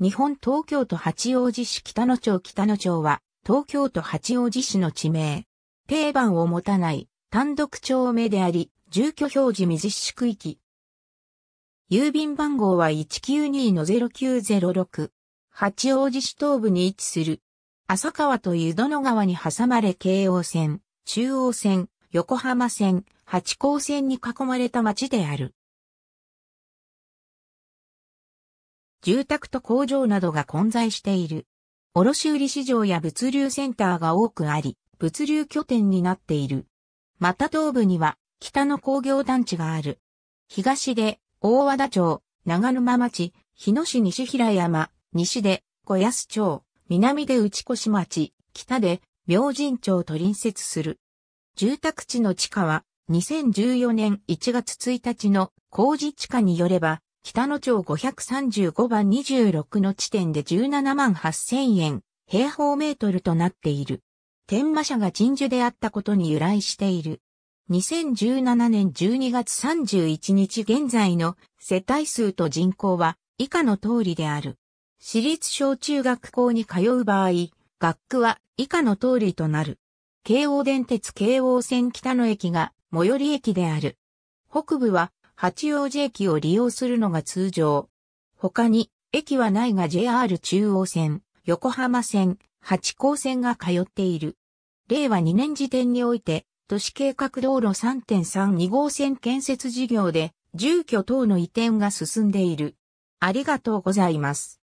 日本東京都八王子市北野町北野町は、東京都八王子市の地名。定番を持たない、単独町名であり、住居表示水市区域。郵便番号は192-0906。八王子市東部に位置する。浅川と湯殿川に挟まれ京王線、中央線、横浜線、八高線に囲まれた町である。住宅と工場などが混在している。卸売市場や物流センターが多くあり、物流拠点になっている。また東部には北の工業団地がある。東で大和田町、長沼町、日野市西平山、西で小安町、南で内越町、北で明神町と隣接する。住宅地の地価は2014年1月1日の工事地価によれば北野町535番26の地点で17万8000円、平方メートルとなっている。天馬社が鎮守であったことに由来している。2017年12月31日現在の世帯数と人口は以下の通りである。私立小中学校に通う場合、学区は以下の通りとなる。京王電鉄京王線北野駅が最寄り駅である。北部は八王子駅を利用するのが通常。他に、駅はないが JR 中央線、横浜線、八高線が通っている。令和2年時点において、都市計画道路3.32号線建設事業で、住居等の移転が進んでいる。ありがとうございます。